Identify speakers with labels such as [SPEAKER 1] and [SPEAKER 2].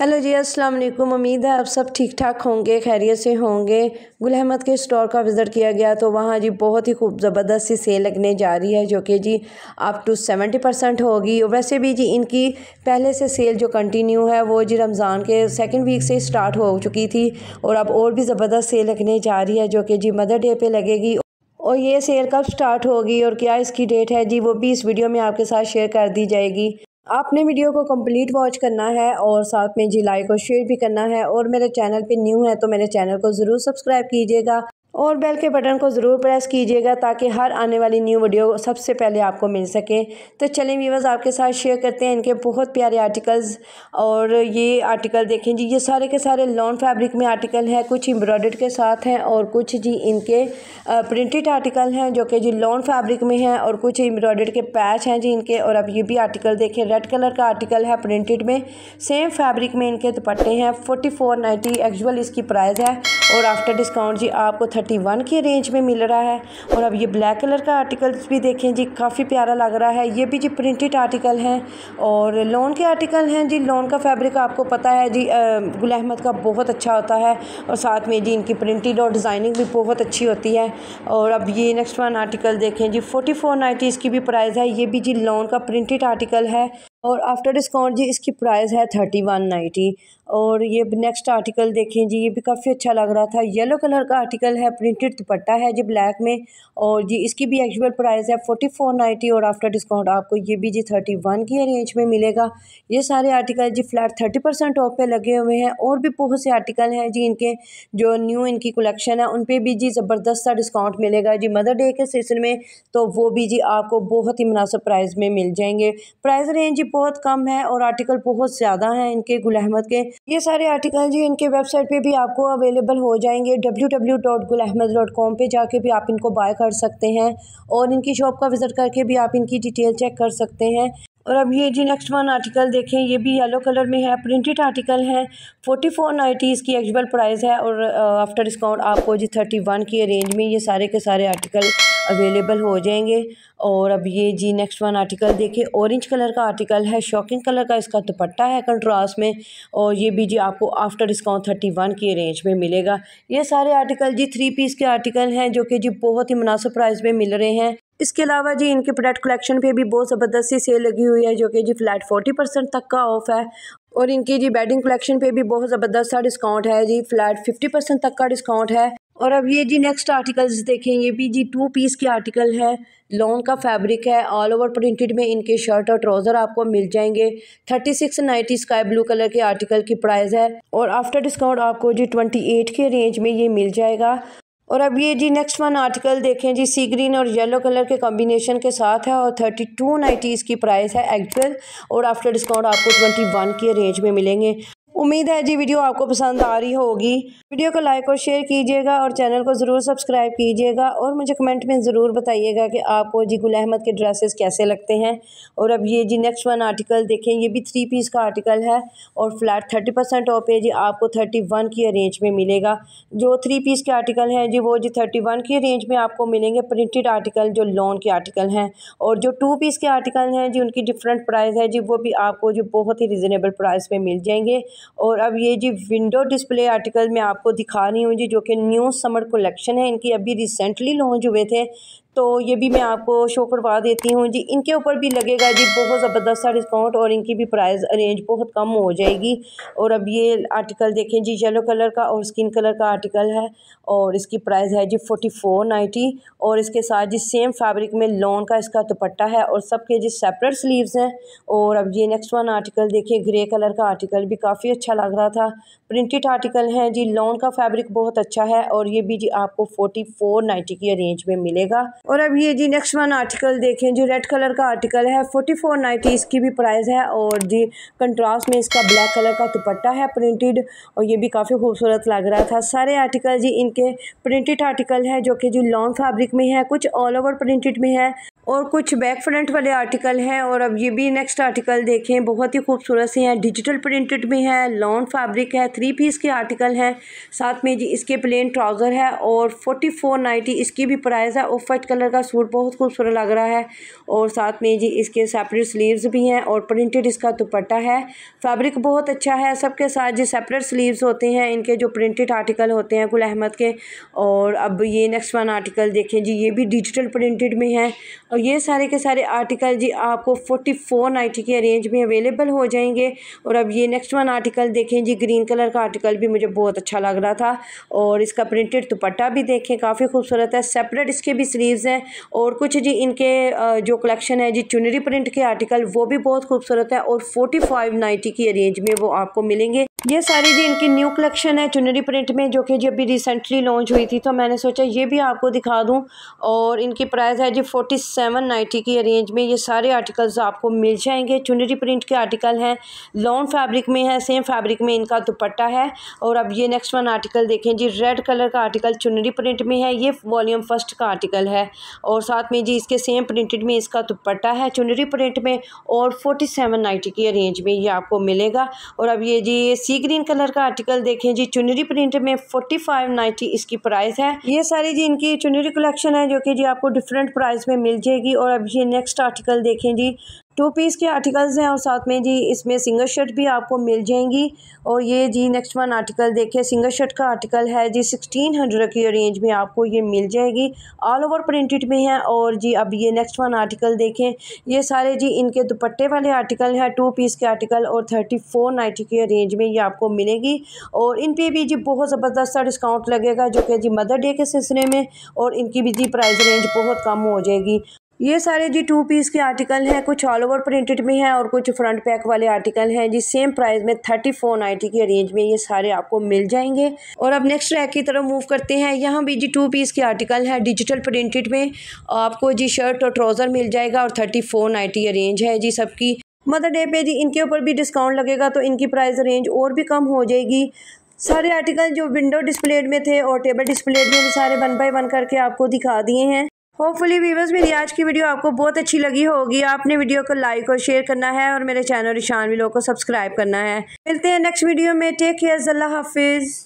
[SPEAKER 1] hello जी अस्सलाम वालेकुम उम्मीद है आप सब ठीक ठाक होंगे खैरियत से होंगे गुल अहमद के स्टोर का विज़िट किया गया तो वहाँ जी बहुत ही खूब ज़बरदस्त सी सेल लगने जा रही है जो कि जी अप टू सेवेंटी परसेंट होगी और वैसे भी जी इनकी पहले से सेल जो कंटिन्यू है वो जी रमज़ान के सेकंड वीक से स्टार्ट हो चुकी थी और अब और भी ज़बरदस्त सेल लगने जा रही है जो कि जी मदर डे पर लगेगी और ये सेल कब स्टार्ट होगी और क्या इसकी डेट है जी वो भी इस वीडियो में आपके साथ शेयर कर दी जाएगी आपने वीडियो को कंप्लीट वॉच करना है और साथ में जी लाइक और शेयर भी करना है और मेरे चैनल पे न्यू है तो मेरे चैनल को ज़रूर सब्सक्राइब कीजिएगा और बेल के बटन को ज़रूर प्रेस कीजिएगा ताकि हर आने वाली न्यू वीडियो सबसे पहले आपको मिल सके तो चलें व्यूवर्स आपके साथ शेयर करते हैं इनके बहुत प्यारे आर्टिकल्स और ये आर्टिकल देखें जी ये सारे के सारे लॉन फैब्रिक में आर्टिकल है कुछ एम्ब्रॉयड के साथ हैं और कुछ जी इनके प्रिंटेड आर्टिकल हैं जो कि जी लॉन फैब्रिक में हैं और कुछ एम्ब्रॉयड के पैच हैं जी इनके और अब ये भी आर्टिकल देखें रेड कलर का आर्टिकल है प्रिंटेड में सेम फैब्रिक में इनके दुपट्टे हैं फोर्टी फोर नाइन्टी एक्चुअल इसकी प्राइस है और आफ्टर डिस्काउंट जी आपको थर्टी थर्टी वन के रेंज में मिल रहा है और अब ये ब्लैक कलर का आर्टिकल्स भी देखें जी काफ़ी प्यारा लग रहा है ये भी जी प्रिंटेड आर्टिकल हैं और लोन के आर्टिकल हैं जी लोन का फैब्रिक आपको पता है जी गुल अहमद का बहुत अच्छा होता है और साथ में जी इनकी प्रिंटेड और डिज़ाइनिंग भी बहुत अच्छी होती है और अब ये नेक्स्ट वन आर्टिकल देखें जी फोर्टी फोर नाइन्टी इसकी भी प्राइस है ये भी जी लोन का प्रिंटेड आर्टिकल है और आफ्टर डिस्काउंट जी इसकी प्राइस है थर्टी वन नाइन्टी और ये नेक्स्ट आर्टिकल देखें जी ये भी काफ़ी अच्छा लग रहा था येलो कलर का आर्टिकल है प्रिंटेड दुपट्टा है जी ब्लैक में और जी इसकी भी एक्चुअल प्राइस है फोर्टी फोर नाइन्टी और आफ्टर डिस्काउंट आपको ये भी जी थर्टी वन की रेंज में मिलेगा ये सारे आर्टिकल जी फ्लैट थर्टी परसेंट ऑफ पे लगे हुए हैं और भी बहुत से आर्टिकल हैं जी इनके जो न्यू इनकी कलेक्शन है उन पर भी जी ज़बरदस्त सा डिस्काउंट मिलेगा जी मदर डे के सीजन में तो वो भी जी आपको बहुत ही मुनासिब प्राइस में मिल जाएंगे प्राइस रेंज जी बहुत कम है और आर्टिकल बहुत ज़्यादा हैं इनके गुल अहमद के ये सारे आर्टिकल जी इनके वेबसाइट पे भी आपको अवेलेबल हो जाएंगे डब्ल्यू डब्ल्यू डॉट गुल अहमद कॉम जाके भी आप इनको बाय कर सकते हैं और इनकी शॉप का विज़िट करके भी आप इनकी डिटेल चेक कर सकते हैं और अब ये जी नेक्स्ट वन आर्टिकल देखें ये भी येलो कलर में है प्रिंटेड आर्टिकल है फोर्टी फोर नाइन्टी इसकी एक्चुअल प्राइस है और आफ्टर uh, डिस्काउंट आपको जी थर्टी वन की रेंज में ये सारे के सारे आर्टिकल अवेलेबल हो जाएंगे और अब ये जी नेक्स्ट वन आर्टिकल देखिए ऑरेंज कलर का आर्टिकल है शॉकिंग कलर का इसका दुपट्टा है कंट्रास्ट में और ये भी जी आपको आफ्टर डिस्काउंट थर्टी वन की रेंज में मिलेगा ये सारे आर्टिकल जी थ्री पीस के आर्टिकल हैं जो कि जी बहुत ही मुनासिब प्राइस में मिल रहे हैं इसके अलावा जी इनके प्रोडक्ट कलेक्शन पे भी बहुत ज़बरदस्त सी सेल लगी हुई है जो कि जी फ्लैट फोर्टी परसेंट तक का ऑफ है और इनकी जी बेडिंग कलेक्शन पे भी बहुत ज़बरदस्त सा डिस्काउंट है जी फ्लैट फिफ्टी परसेंट तक का डिस्काउंट है और अब ये जी नेक्स्ट आर्टिकल्स देखें ये भी जी टू पीस के आर्टिकल है लॉन्ग का फैब्रिक है ऑल ओवर प्रिंटेड में इनके शर्ट और ट्राउज़र आपको मिल जाएंगे thirty six ninety sky blue colour के आर्टिकल की प्राइस है और आफ्टर डिस्काउंट आपको जी ट्वेंटी एट के रेंज में ये मिल जाएगा और अब ये जी नेक्स्ट वन आर्टिकल देखें जी सी ग्रीन और येलो कलर के कॉम्बिनेशन के साथ है और थर्टी टू नाइन्टी इसकी प्राइस है एक्चुअल और आफ्टर डिस्काउंट आपको ट्वेंटी वन के रेंज में मिलेंगे उम्मीद है जी वीडियो आपको पसंद आ रही होगी वीडियो को लाइक और शेयर कीजिएगा और चैनल को ज़रूर सब्सक्राइब कीजिएगा और मुझे कमेंट में ज़रूर बताइएगा कि आपको जी गुल अहमद के ड्रेसेस कैसे लगते हैं और अब ये जी नेक्स्ट वन आर्टिकल देखें ये भी थ्री पीस का आर्टिकल है और फ्लैट थर्टी परसेंट ऑफ है जी आपको थर्टी वन की रेंज में मिलेगा जो थ्री पीस के आर्टिकल हैं जी वो जी थर्टी वन की रेंज में आपको मिलेंगे प्रिंटेड आर्टिकल जो लॉन के आर्टिकल हैं और जो टू पीस के आर्टिकल हैं जी उनकी डिफरेंट प्राइस है जी वो भी आपको जो बहुत ही रिजनेबल प्राइस में मिल जाएंगे और अब ये जी विंडो डिस्प्ले आर्टिकल मैं आपको दिखा रही हूँ जी जो कि न्यू समर कलेक्शन है इनकी अभी रिसेंटली लॉन्च हुए थे तो ये भी मैं आपको शो करवा देती हूँ जी इनके ऊपर भी लगेगा जी बहुत ज़बरदस्त सा डिस्काउंट और इनकी भी प्राइस रेंज बहुत कम हो जाएगी और अब ये आर्टिकल देखें जी येलो कलर का और स्किन कलर का आर्टिकल है और इसकी प्राइस है जी फोर्टी फोर नाइन्टी और इसके साथ जी सेम फैब्रिक में लॉन का इसका दुपट्टा है और सबके जी सेपरेट स्लीवस हैं और अब ये नेक्स्ट वन आर्टिकल देखिए ग्रे कलर का आर्टिकल भी काफ़ी अच्छा लग रहा था प्रिंटेड आर्टिकल हैं जी लॉन का फैब्रिक बहुत अच्छा है और ये भी जी आपको फोर्टी फोर नाइन्टी की रेंज में मिलेगा और अब ये जी नेक्स्ट वन आर्टिकल देखें जो रेड कलर का आर्टिकल है फोर्टी फोर नाइन्टी इसकी भी प्राइस है और जी कंट्रास्ट में इसका ब्लैक कलर का दुपट्टा है प्रिंटेड और ये भी काफ़ी खूबसूरत लग रहा था सारे आर्टिकल जी इनके प्रिंटेड आर्टिकल है जो कि जो लॉन्ग फैब्रिक में है कुछ ऑल ओवर प्रिंटेड में है और कुछ बैक फ्रंट वाले आर्टिकल हैं और अब ये भी नेक्स्ट आर्टिकल देखें बहुत ही खूबसूरत से हैं डिजिटल प्रिंटेड भी हैं लॉन् फैब्रिक है थ्री पीस के आर्टिकल हैं साथ में जी इसके प्लेन ट्राउज़र है और फोटी फोर नाइटी इसकी भी प्राइस है ऑफ वाइट कलर का सूट बहुत खूबसूरत लग रहा है और साथ में जी इसके सेपरेट स्लीवस भी हैं और प्रिंटेड इसका दुपट्टा है फैब्रिक बहुत अच्छा है सबके साथ जी सेपरेट स्लीवस होते हैं इनके जो प्रिंटेड आर्टिकल होते हैं गुल अहमद के और अब ये नेक्स्ट वन आर्टिकल देखें जी ये भी डिजिटल प्रिंटेड में है और ये सारे के सारे आर्टिकल जी आपको फोर्टी फोर नाइटी के रेंज में अवेलेबल हो जाएंगे और अब ये नेक्स्ट वन आर्टिकल देखें जी ग्रीन कलर का आर्टिकल भी मुझे बहुत अच्छा लग रहा था और इसका प्रिंटेड दुपट्टा भी देखें काफ़ी खूबसूरत है सेपरेट इसके भी स्लीव्स हैं और कुछ जी इनके जो कलेक्शन है जी चुनरी प्रिंट के आर्टिकल वो भी बहुत खूबसूरत है और फोर्टी फाइव नाइटी की रेंज में वो आपको मिलेंगे ये सारी जी इनकी न्यू कलेक्शन है चुनरी प्रिंट में जो कि जी अभी रिसेंटली लॉन्च हुई थी तो मैंने सोचा ये भी आपको दिखा दूँ और इनकी प्राइस है जी फोर्टी सेवन नाइन्टी की रेंज में ये सारे आर्टिकल्स आपको मिल जाएंगे चुनरी प्रिंट के आर्टिकल हैं लॉन्ग फैब्रिक में है सेम फैब्रिक में इनका दुपट्टा है और अब ये नेक्स्ट वन आर्टिकल देखें जी रेड कलर का आर्टिकल चुनरी प्रिंट में है ये वॉल्यूम फर्स्ट का आर्टिकल है और साथ में जी इसके सेम प्रिंटेड में इसका दुपट्टा है चुनरी प्रिंट में और फोर्टी सेवन की रेंज में ये आपको मिलेगा और अब ये जी सी सी ग्रीन कलर का आर्टिकल देखें जी चुनरी प्रिंट में फोर्टी फाइव नाइन्टी इसकी प्राइस है ये सारी जी इनकी चुनरी कलेक्शन है जो कि जी आपको डिफरेंट प्राइस में मिल जाएगी और अब ये नेक्स्ट आर्टिकल देखें जी टू पीस के आर्टिकल्स हैं और साथ में जी इसमें सिंगल शर्ट भी आपको मिल जाएंगी और ये जी नेक्स्ट वन आर्टिकल देखें सिंगल शर्ट का आर्टिकल है जी सिक्सटीन हंड्रेड की रेंज में आपको ये मिल जाएगी ऑल ओवर प्रिंटेड में है और जी अब ये नेक्स्ट वन आर्टिकल देखें ये सारे जी इनके दुपट्टे वाले आर्टिकल हैं टू पीस के आर्टिकल और थर्टी फोर नाइन्टी की रेंज में ये आपको मिलेगी और इन पर भी जी बहुत ज़बरदस्त सा डिस्काउंट लगेगा जो कि जी मदर डे के सिलसिले में और इनकी भी जी प्राइस रेंज बहुत कम हो जाएगी ये सारे जी टू पीस के आर्टिकल हैं कुछ ऑल ओवर प्रिंटेड में हैं और कुछ फ्रंट पैक वाले आर्टिकल हैं जी सेम प्राइस में थर्टी फोर नाइन्टी की रेंज में ये सारे आपको मिल जाएंगे और अब नेक्स्ट रैक की तरफ मूव करते हैं यहाँ भी जी टू पीस के आर्टिकल हैं डिजिटल प्रिंटेड में आपको जी शर्ट और ट्राउज़र मिल जाएगा और थर्टी फोर नाइन्टी ये रेंज है जी सबकी मदर डे पे जी इनके ऊपर भी डिस्काउंट लगेगा तो इनकी प्राइस रेंज और भी कम हो जाएगी सारे आर्टिकल जो विंडो डिस्प्लेड में थे और टेबल डिस्प्लेड में सारे वन बाई वन करके आपको दिखा दिए हैं होपफुली व्यूवर्स मेरी आज की वीडियो आपको बहुत अच्छी लगी होगी आपने वीडियो को लाइक और शेयर करना है और मेरे चैनल ईशान विलो को सब्सक्राइब करना है मिलते हैं नेक्स्ट वीडियो में टेक केयर अल्लाह हाफिज़